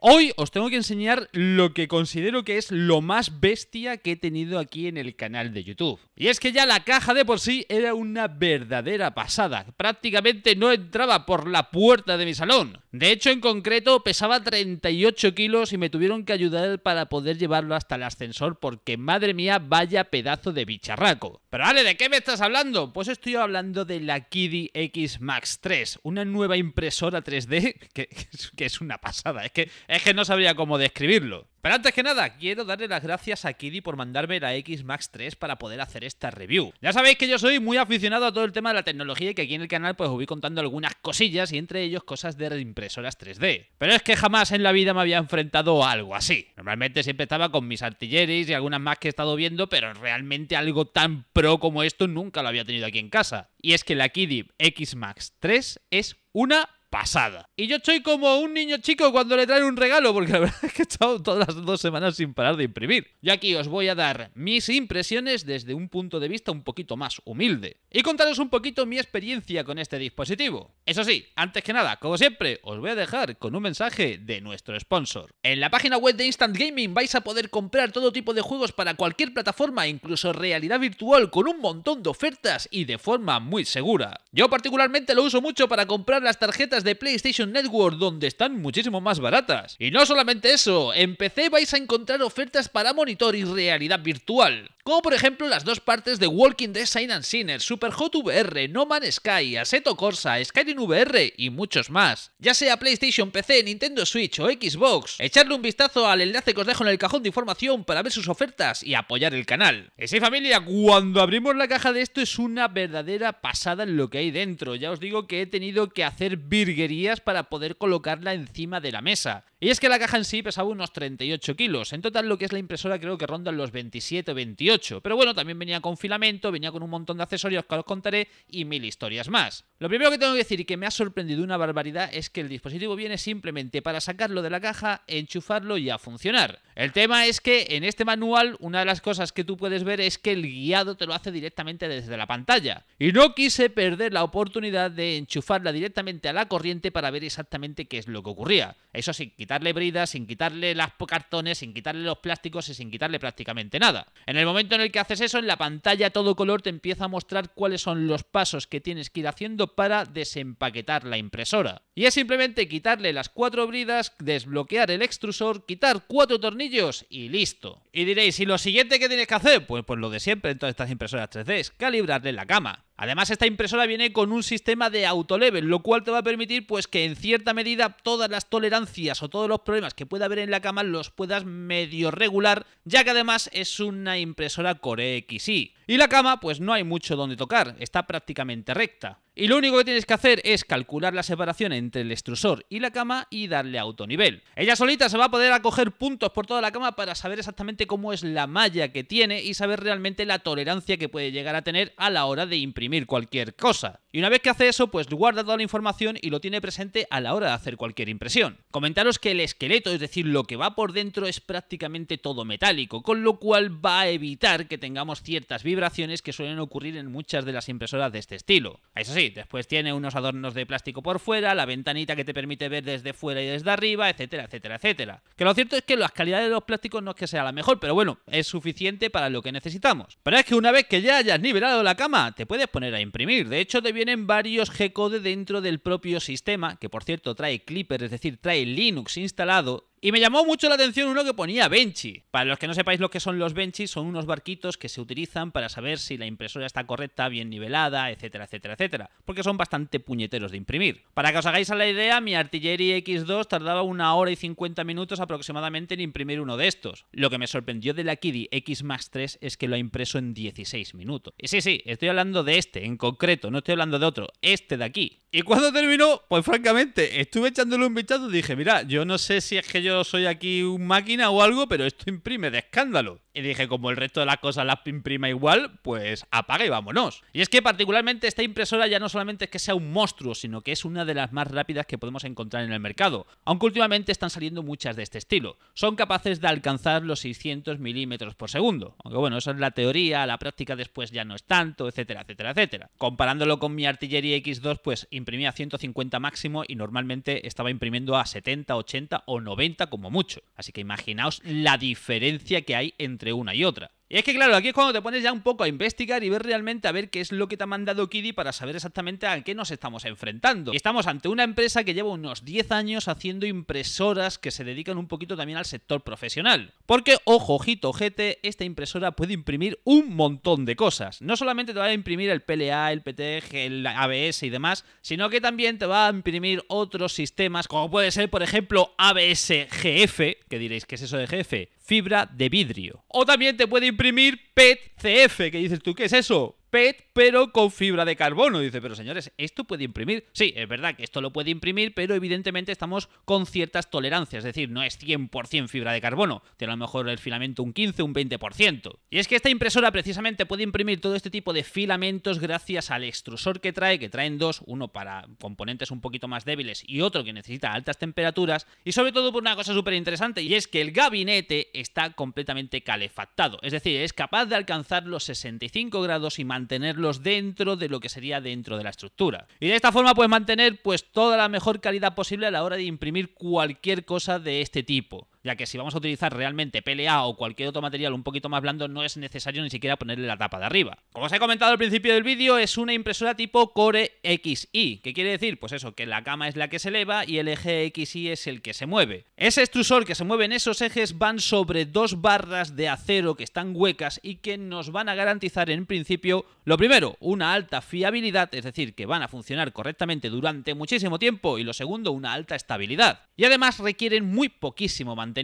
Hoy os tengo que enseñar lo que considero que es lo más bestia que he tenido aquí en el canal de YouTube. Y es que ya la caja de por sí era una verdadera pasada. Prácticamente no entraba por la puerta de mi salón. De hecho, en concreto, pesaba 38 kilos y me tuvieron que ayudar para poder llevarlo hasta el ascensor porque, madre mía, vaya pedazo de bicharraco. Pero vale, ¿de qué me estás hablando? Pues estoy hablando de la Kidi X Max 3, una nueva impresora 3D que, que es una pasada. Es que es que no sabría cómo describirlo. Pero antes que nada, quiero darle las gracias a Kiddy por mandarme la X Max 3 para poder hacer esta review. Ya sabéis que yo soy muy aficionado a todo el tema de la tecnología y que aquí en el canal pues os voy contando algunas cosillas y entre ellos cosas de impresoras 3D. Pero es que jamás en la vida me había enfrentado a algo así. Normalmente siempre estaba con mis artilleries y algunas más que he estado viendo, pero realmente algo tan pro como esto nunca lo había tenido aquí en casa. Y es que la Kiddy X Max 3 es una pasada. Y yo estoy como un niño chico cuando le traen un regalo, porque la verdad es que he estado todas las dos semanas sin parar de imprimir. Y aquí os voy a dar mis impresiones desde un punto de vista un poquito más humilde. Y contaros un poquito mi experiencia con este dispositivo. Eso sí, antes que nada, como siempre, os voy a dejar con un mensaje de nuestro sponsor. En la página web de Instant Gaming vais a poder comprar todo tipo de juegos para cualquier plataforma, incluso realidad virtual, con un montón de ofertas y de forma muy segura. Yo particularmente lo uso mucho para comprar las tarjetas de PlayStation Network donde están muchísimo más baratas. Y no solamente eso, en PC vais a encontrar ofertas para monitor y realidad virtual como por ejemplo las dos partes de Walking Dead Sign and Sinner, Superhot VR, No Man Sky, Aseto Corsa, Skyrim VR y muchos más. Ya sea PlayStation, PC, Nintendo Switch o Xbox, echarle un vistazo al enlace que os dejo en el cajón de información para ver sus ofertas y apoyar el canal. Y sí, familia, cuando abrimos la caja de esto es una verdadera pasada en lo que hay dentro. Ya os digo que he tenido que hacer virguerías para poder colocarla encima de la mesa. Y es que la caja en sí pesaba unos 38 kilos. En total lo que es la impresora creo que ronda los 27 o 28 pero bueno, también venía con filamento, venía con un montón de accesorios que os contaré y mil historias más. Lo primero que tengo que decir y que me ha sorprendido una barbaridad es que el dispositivo viene simplemente para sacarlo de la caja, enchufarlo y a funcionar. El tema es que en este manual una de las cosas que tú puedes ver es que el guiado te lo hace directamente desde la pantalla. Y no quise perder la oportunidad de enchufarla directamente a la corriente para ver exactamente qué es lo que ocurría. Eso sin quitarle bridas, sin quitarle las cartones, sin quitarle los plásticos y sin quitarle prácticamente nada. En el momento en el que haces eso, en la pantalla todo color te empieza a mostrar cuáles son los pasos que tienes que ir haciendo para desempaquetar la impresora. Y es simplemente quitarle las cuatro bridas, desbloquear el extrusor, quitar cuatro tornillos y listo. Y diréis, ¿y lo siguiente que tienes que hacer? Pues, pues lo de siempre en todas estas impresoras 3D, es calibrarle la cama. Además, esta impresora viene con un sistema de autolevel, lo cual te va a permitir pues que en cierta medida todas las tolerancias o todos los problemas que pueda haber en la cama los puedas medio regular, ya que además es una impresora Core XY. Y la cama, pues no hay mucho donde tocar, está prácticamente recta. Y lo único que tienes que hacer es calcular la separación entre el extrusor y la cama y darle autonivel. Ella solita se va a poder acoger puntos por toda la cama para saber exactamente cómo es la malla que tiene y saber realmente la tolerancia que puede llegar a tener a la hora de imprimir cualquier cosa. Y una vez que hace eso, pues guarda toda la información y lo tiene presente a la hora de hacer cualquier impresión. Comentaros que el esqueleto, es decir, lo que va por dentro es prácticamente todo metálico, con lo cual va a evitar que tengamos ciertas vibraciones que suelen ocurrir en muchas de las impresoras de este estilo. Eso sí, Después tiene unos adornos de plástico por fuera, la ventanita que te permite ver desde fuera y desde arriba, etcétera, etcétera, etcétera. Que lo cierto es que la calidad de los plásticos no es que sea la mejor, pero bueno, es suficiente para lo que necesitamos. Pero es que una vez que ya hayas nivelado la cama, te puedes poner a imprimir. De hecho, te vienen varios G-Code dentro del propio sistema, que por cierto trae Clipper, es decir, trae Linux instalado, y me llamó mucho la atención uno que ponía Benchy. Para los que no sepáis lo que son los Benchy, son unos barquitos que se utilizan para saber si la impresora está correcta, bien nivelada, etcétera, etcétera, etcétera. Porque son bastante puñeteros de imprimir. Para que os hagáis a la idea, mi Artillery X2 tardaba una hora y 50 minutos aproximadamente en imprimir uno de estos. Lo que me sorprendió de la Kiddy X Max 3 es que lo ha impreso en 16 minutos. Y sí, sí, estoy hablando de este en concreto, no estoy hablando de otro, este de aquí. Y cuando terminó, pues francamente, estuve echándole un vistazo y dije, mira, yo no sé si es que yo soy aquí un máquina o algo, pero esto imprime de escándalo. Y dije, como el resto de las cosas las imprima igual, pues apaga y vámonos. Y es que particularmente esta impresora ya no solamente es que sea un monstruo, sino que es una de las más rápidas que podemos encontrar en el mercado. Aunque últimamente están saliendo muchas de este estilo. Son capaces de alcanzar los 600 milímetros por segundo. Aunque bueno, eso es la teoría, la práctica después ya no es tanto, etcétera, etcétera, etcétera. Comparándolo con mi artillería X2, pues imprimía a 150 máximo y normalmente estaba imprimiendo a 70, 80 o 90 como mucho. Así que imaginaos la diferencia que hay entre una y otra. Y es que claro, aquí es cuando te pones ya un poco a investigar y ver realmente a ver qué es lo que te ha mandado Kiddy para saber exactamente a qué nos estamos enfrentando. Y estamos ante una empresa que lleva unos 10 años haciendo impresoras que se dedican un poquito también al sector profesional. Porque, ojo, ojito, gente, esta impresora puede imprimir un montón de cosas. No solamente te va a imprimir el PLA, el PTG, e el ABS y demás, sino que también te va a imprimir otros sistemas, como puede ser, por ejemplo, ABS GF, que diréis, que es eso de GF? fibra de vidrio. O también te puede imprimir PET CF, que dices tú, ¿qué es eso? PET, pero con fibra de carbono. Dice, pero señores, ¿esto puede imprimir? Sí, es verdad que esto lo puede imprimir, pero evidentemente estamos con ciertas tolerancias, es decir, no es 100% fibra de carbono, tiene a lo mejor el filamento un 15, un 20%. Y es que esta impresora precisamente puede imprimir todo este tipo de filamentos gracias al extrusor que trae, que traen dos, uno para componentes un poquito más débiles y otro que necesita altas temperaturas, y sobre todo por una cosa súper interesante, y es que el gabinete está completamente calefactado, es decir, es capaz de alcanzar los 65 grados y más mantenerlos dentro de lo que sería dentro de la estructura. Y de esta forma puedes mantener pues toda la mejor calidad posible a la hora de imprimir cualquier cosa de este tipo ya que si vamos a utilizar realmente PLA o cualquier otro material un poquito más blando, no es necesario ni siquiera ponerle la tapa de arriba. Como os he comentado al principio del vídeo, es una impresora tipo Core XI, ¿Qué quiere decir, pues eso, que la cama es la que se eleva y el eje XI es el que se mueve. Ese extrusor que se mueve en esos ejes van sobre dos barras de acero que están huecas y que nos van a garantizar en principio, lo primero, una alta fiabilidad, es decir, que van a funcionar correctamente durante muchísimo tiempo y lo segundo, una alta estabilidad. Y además requieren muy poquísimo mantenimiento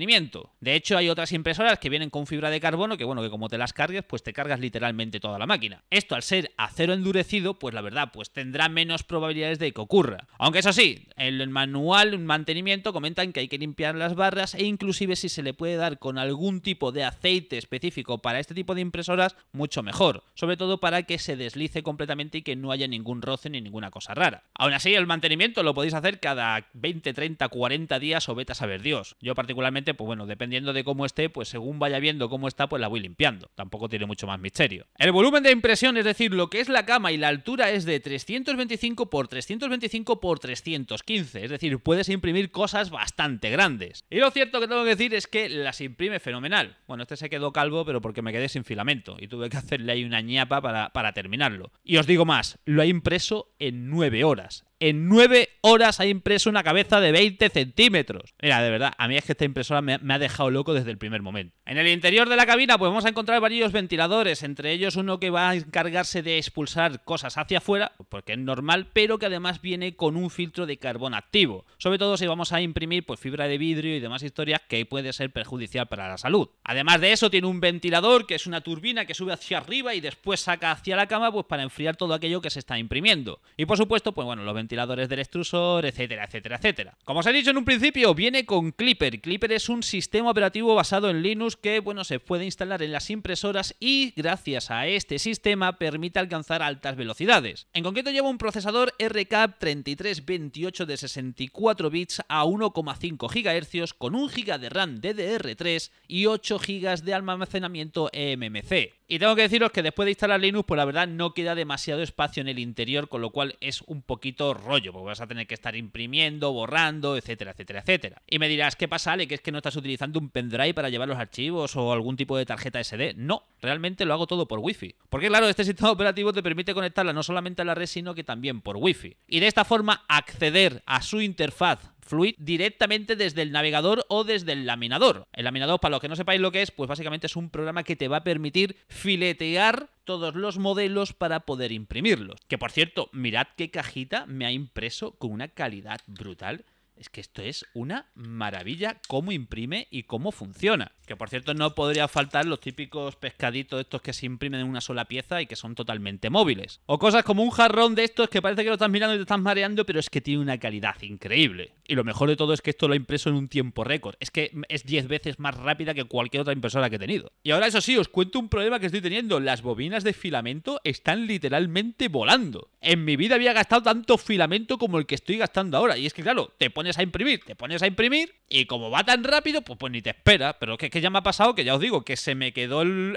de hecho, hay otras impresoras que vienen con fibra de carbono que, bueno, que como te las cargues, pues te cargas literalmente toda la máquina. Esto al ser acero endurecido, pues la verdad, pues tendrá menos probabilidades de que ocurra. Aunque eso sí, en el manual mantenimiento comentan que hay que limpiar las barras e inclusive si se le puede dar con algún tipo de aceite específico para este tipo de impresoras, mucho mejor. Sobre todo para que se deslice completamente y que no haya ningún roce ni ninguna cosa rara. Aún así, el mantenimiento lo podéis hacer cada 20, 30, 40 días o vete a saber Dios. Yo particularmente pues bueno, dependiendo de cómo esté, pues según vaya viendo cómo está, pues la voy limpiando. Tampoco tiene mucho más misterio. El volumen de impresión, es decir, lo que es la cama y la altura es de 325 x 325 x 315. Es decir, puedes imprimir cosas bastante grandes. Y lo cierto que tengo que decir es que las imprime fenomenal. Bueno, este se quedó calvo, pero porque me quedé sin filamento y tuve que hacerle ahí una ñapa para, para terminarlo. Y os digo más, lo ha impreso en 9 horas en 9 horas ha impreso una cabeza de 20 centímetros. Mira, de verdad, a mí es que esta impresora me, ha dejado loco desde el primer momento. En el interior de la cabina, pues vamos a encontrar varios ventiladores, entre ellos uno que va a encargarse de expulsar cosas hacia afuera, porque es normal, pero que además viene con un filtro de carbón activo. Sobre todo si vamos a imprimir pues, fibra de vidrio y demás historias que puede ser perjudicial para la salud. Además de eso, tiene un ventilador que es una turbina que sube hacia arriba y después saca hacia la cama pues, para enfriar todo aquello que se está imprimiendo. Y por supuesto, pues bueno, los ventiladores del extrusor, etcétera, etcétera, etcétera. Como os he dicho en un principio, viene con Clipper. Clipper es un sistema operativo basado en Linux que, bueno, se puede instalar en las impresoras y, gracias a este sistema, permite alcanzar altas velocidades. En concreto lleva un procesador RCAP 3328 de 64 bits a 1,5 GHz con un GB de RAM DDR3 y 8 GB de almacenamiento eMMC. Y tengo que deciros que después de instalar Linux, pues la verdad no queda demasiado espacio en el interior, con lo cual es un poquito rollo, porque vas a tener que estar imprimiendo, borrando, etcétera, etcétera, etcétera. Y me dirás, ¿qué pasa, Ale? Que es que no estás utilizando un pendrive para llevar los archivos o algún tipo de tarjeta SD. No, realmente lo hago todo por Wi-Fi. Porque claro, este sistema operativo te permite conectarla no solamente a la red, sino que también por Wi-Fi. Y de esta forma acceder a su interfaz Fluid directamente desde el navegador o desde el laminador. El laminador, para los que no sepáis lo que es, pues básicamente es un programa que te va a permitir filetear todos los modelos para poder imprimirlos. Que por cierto, mirad qué cajita me ha impreso con una calidad brutal es que esto es una maravilla cómo imprime y cómo funciona. Que por cierto no podría faltar los típicos pescaditos estos que se imprimen en una sola pieza y que son totalmente móviles. O cosas como un jarrón de estos que parece que lo estás mirando y te estás mareando, pero es que tiene una calidad increíble. Y lo mejor de todo es que esto lo ha impreso en un tiempo récord. Es que es 10 veces más rápida que cualquier otra impresora que he tenido. Y ahora eso sí, os cuento un problema que estoy teniendo. Las bobinas de filamento están literalmente volando. En mi vida había gastado tanto filamento como el que estoy gastando ahora. Y es que claro, te a imprimir, te pones a imprimir y como va tan rápido, pues, pues ni te espera. Pero es que, ya me ha pasado que ya os digo que se me quedó el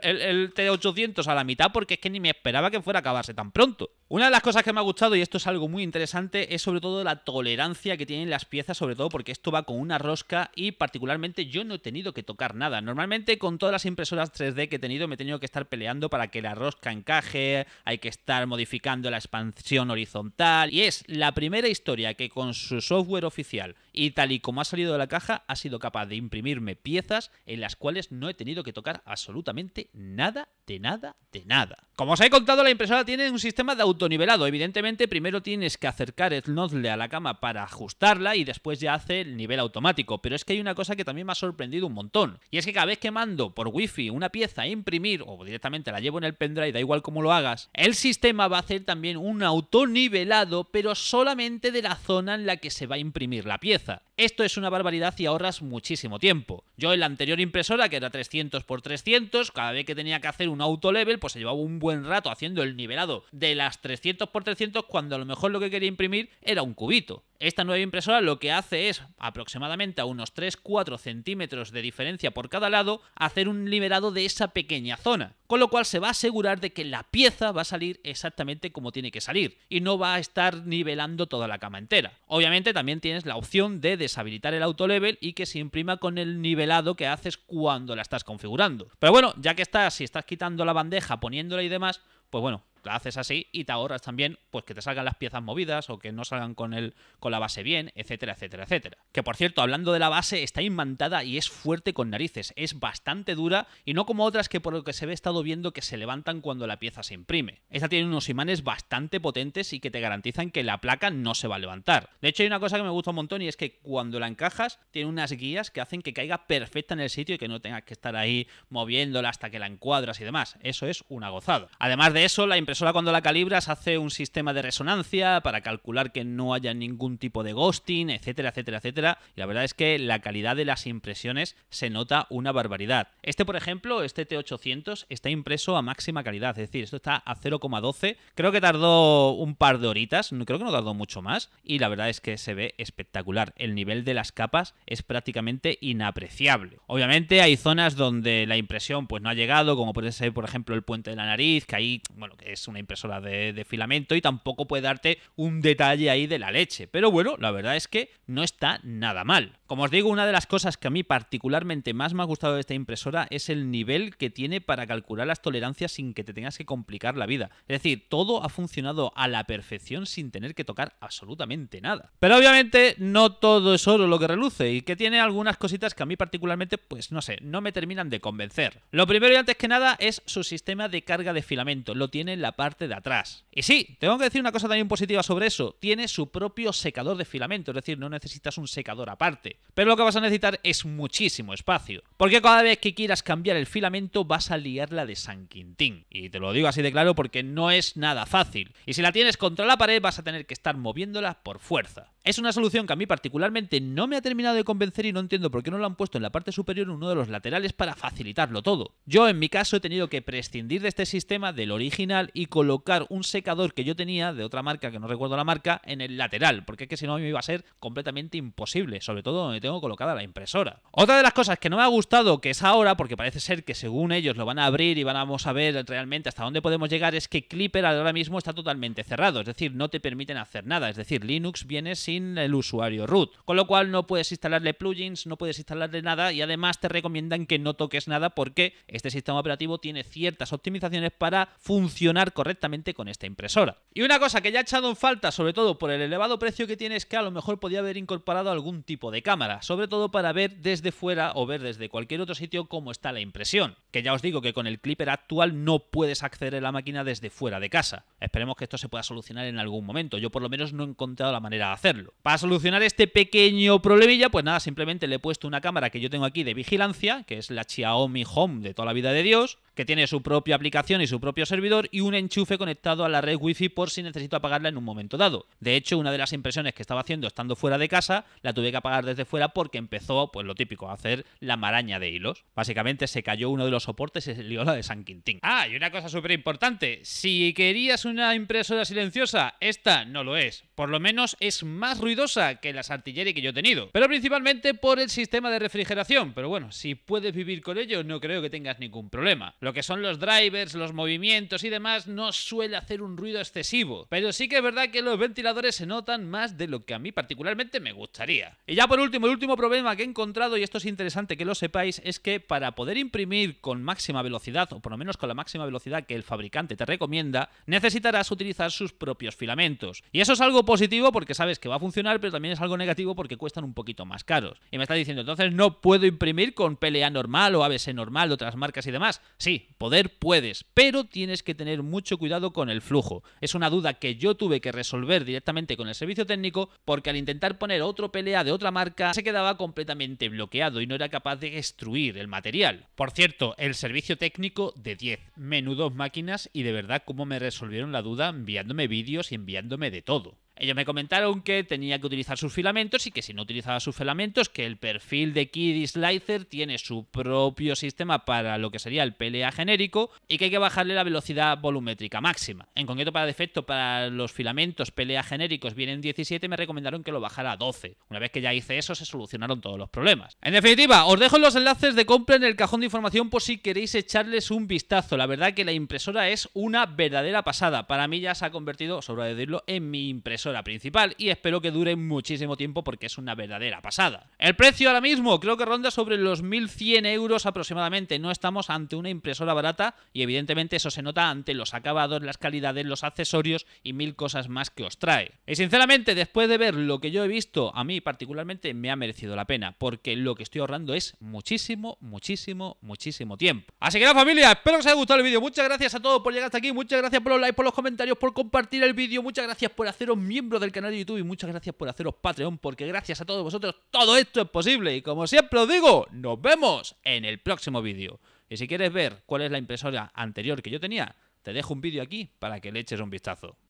T800 a la mitad porque es que ni me esperaba que fuera a acabarse tan pronto. Una de las cosas que me ha gustado, y esto es algo muy interesante, es sobre todo la tolerancia que tienen las piezas, sobre todo porque esto va con una rosca y particularmente yo no he tenido que tocar nada. Normalmente con todas las impresoras 3D que he tenido me he tenido que estar peleando para que la rosca encaje, hay que estar modificando la expansión horizontal y es la primera historia que con su software oficial social y tal y como ha salido de la caja, ha sido capaz de imprimirme piezas en las cuales no he tenido que tocar absolutamente nada, de nada, de nada. Como os he contado, la impresora tiene un sistema de autonivelado. Evidentemente, primero tienes que acercar el nozzle a la cama para ajustarla y después ya hace el nivel automático. Pero es que hay una cosa que también me ha sorprendido un montón. Y es que cada vez que mando por wifi una pieza a imprimir, o directamente la llevo en el pendrive, da igual cómo lo hagas, el sistema va a hacer también un autonivelado, pero solamente de la zona en la que se va a imprimir la pieza. that. Esto es una barbaridad y ahorras muchísimo tiempo. Yo en la anterior impresora, que era 300 por 300, cada vez que tenía que hacer un auto level, pues se llevaba un buen rato haciendo el nivelado de las 300 por 300 cuando a lo mejor lo que quería imprimir era un cubito. Esta nueva impresora lo que hace es, aproximadamente a unos 3-4 centímetros de diferencia por cada lado, hacer un nivelado de esa pequeña zona, con lo cual se va a asegurar de que la pieza va a salir exactamente como tiene que salir y no va a estar nivelando toda la cama entera. Obviamente también tienes la opción de deshabilitar el auto level y que se imprima con el nivelado que haces cuando la estás configurando. Pero bueno, ya que estás, si estás quitando la bandeja, poniéndola y demás, pues bueno, la haces así y te ahorras también pues que te salgan las piezas movidas o que no salgan con, el, con la base bien, etcétera, etcétera, etcétera. Que por cierto, hablando de la base, está imantada y es fuerte con narices, es bastante dura y no como otras que por lo que se ve estado viendo que se levantan cuando la pieza se imprime. Esta tiene unos imanes bastante potentes y que te garantizan que la placa no se va a levantar. De hecho, hay una cosa que me gusta un montón y es que cuando la encajas tiene unas guías que hacen que caiga perfecta en el sitio y que no tengas que estar ahí moviéndola hasta que la encuadras y demás. Eso es una gozada. Además de eso, la impresión solo cuando la calibras hace un sistema de resonancia para calcular que no haya ningún tipo de ghosting, etcétera, etcétera, etcétera. Y la verdad es que la calidad de las impresiones se nota una barbaridad. Este, por ejemplo, este T800 está impreso a máxima calidad, es decir, esto está a 0,12. Creo que tardó un par de horitas, creo que no tardó mucho más. Y la verdad es que se ve espectacular. El nivel de las capas es prácticamente inapreciable. Obviamente hay zonas donde la impresión pues no ha llegado, como puede ser, por ejemplo, el puente de la nariz, que ahí, bueno, que es una impresora de, de filamento y tampoco puede darte un detalle ahí de la leche. Pero bueno, la verdad es que no está nada mal. Como os digo, una de las cosas que a mí particularmente más me ha gustado de esta impresora es el nivel que tiene para calcular las tolerancias sin que te tengas que complicar la vida. Es decir, todo ha funcionado a la perfección sin tener que tocar absolutamente nada. Pero obviamente no todo es oro lo que reluce y que tiene algunas cositas que a mí particularmente, pues no sé, no me terminan de convencer. Lo primero y antes que nada es su sistema de carga de filamento, lo tiene en la parte de atrás. Y sí, tengo que decir una cosa también positiva sobre eso, tiene su propio secador de filamento, es decir, no necesitas un secador aparte pero lo que vas a necesitar es muchísimo espacio, porque cada vez que quieras cambiar el filamento vas a liarla de San Quintín. Y te lo digo así de claro porque no es nada fácil, y si la tienes contra la pared vas a tener que estar moviéndola por fuerza. Es una solución que a mí particularmente no me ha terminado de convencer y no entiendo por qué no lo han puesto en la parte superior en uno de los laterales para facilitarlo todo. Yo en mi caso he tenido que prescindir de este sistema del original y colocar un secador que yo tenía de otra marca que no recuerdo la marca en el lateral, porque es que si no me iba a ser completamente imposible, sobre todo donde tengo colocada la impresora. Otra de las cosas que no me ha gustado, que es ahora, porque parece ser que según ellos lo van a abrir y vamos a ver realmente hasta dónde podemos llegar, es que Clipper ahora mismo está totalmente cerrado, es decir, no te permiten hacer nada, es decir, Linux viene sin el usuario root, con lo cual no puedes instalarle plugins, no puedes instalarle nada y además te recomiendan que no toques nada porque este sistema operativo tiene ciertas optimizaciones para funcionar correctamente con esta impresora. Y una cosa que ya ha echado en falta, sobre todo por el elevado precio que tiene, es que a lo mejor podía haber incorporado algún tipo de cámara sobre todo para ver desde fuera o ver desde cualquier otro sitio cómo está la impresión. Que ya os digo que con el clipper actual no puedes acceder a la máquina desde fuera de casa. Esperemos que esto se pueda solucionar en algún momento. Yo por lo menos no he encontrado la manera de hacerlo. Para solucionar este pequeño problemilla, pues nada, simplemente le he puesto una cámara que yo tengo aquí de vigilancia, que es la Xiaomi Home de toda la vida de Dios, que tiene su propia aplicación y su propio servidor y un enchufe conectado a la red wifi por si necesito apagarla en un momento dado. De hecho, una de las impresiones que estaba haciendo estando fuera de casa, la tuve que apagar desde fuera porque empezó, pues lo típico, a hacer la maraña de hilos. Básicamente se cayó uno de los soportes y se lió la de San Quintín. Ah, y una cosa súper importante, si querías una impresora silenciosa, esta no lo es. Por lo menos es más ruidosa que las artillerías que yo he tenido. Pero principalmente por el sistema de refrigeración. Pero bueno, si puedes vivir con ello, no creo que tengas ningún problema lo que son los drivers, los movimientos y demás, no suele hacer un ruido excesivo. Pero sí que es verdad que los ventiladores se notan más de lo que a mí particularmente me gustaría. Y ya por último, el último problema que he encontrado, y esto es interesante que lo sepáis, es que para poder imprimir con máxima velocidad, o por lo menos con la máxima velocidad que el fabricante te recomienda, necesitarás utilizar sus propios filamentos. Y eso es algo positivo porque sabes que va a funcionar, pero también es algo negativo porque cuestan un poquito más caros. Y me está diciendo, entonces no puedo imprimir con PLA normal o ABC normal de otras marcas y demás. Sí, poder puedes, pero tienes que tener mucho cuidado con el flujo. Es una duda que yo tuve que resolver directamente con el servicio técnico porque al intentar poner otro pelea de otra marca se quedaba completamente bloqueado y no era capaz de destruir el material. Por cierto, el servicio técnico de 10, menudos máquinas y de verdad cómo me resolvieron la duda enviándome vídeos y enviándome de todo. Ellos me comentaron que tenía que utilizar sus filamentos y que si no utilizaba sus filamentos, que el perfil de Kiddy Slicer tiene su propio sistema para lo que sería el PLA genérico y que hay que bajarle la velocidad volumétrica máxima. En concreto, para defecto, para los filamentos PLA genéricos vienen 17, me recomendaron que lo bajara a 12. Una vez que ya hice eso, se solucionaron todos los problemas. En definitiva, os dejo los enlaces de compra en el cajón de información por si queréis echarles un vistazo. La verdad que la impresora es una verdadera pasada. Para mí ya se ha convertido, sobre decirlo, en mi impresora principal y espero que dure muchísimo tiempo porque es una verdadera pasada. El precio ahora mismo creo que ronda sobre los 1100 euros aproximadamente, no estamos ante una impresora barata y evidentemente eso se nota ante los acabados, las calidades, los accesorios y mil cosas más que os trae. Y sinceramente después de ver lo que yo he visto, a mí particularmente me ha merecido la pena porque lo que estoy ahorrando es muchísimo, muchísimo, muchísimo tiempo. Así que la familia, espero que os haya gustado el vídeo, muchas gracias a todos por llegar hasta aquí, muchas gracias por los likes, por los comentarios, por compartir el vídeo, muchas gracias por haceros mi Miembro del canal de YouTube y muchas gracias por haceros Patreon, porque gracias a todos vosotros todo esto es posible. Y como siempre os digo, nos vemos en el próximo vídeo. Y si quieres ver cuál es la impresora anterior que yo tenía, te dejo un vídeo aquí para que le eches un vistazo.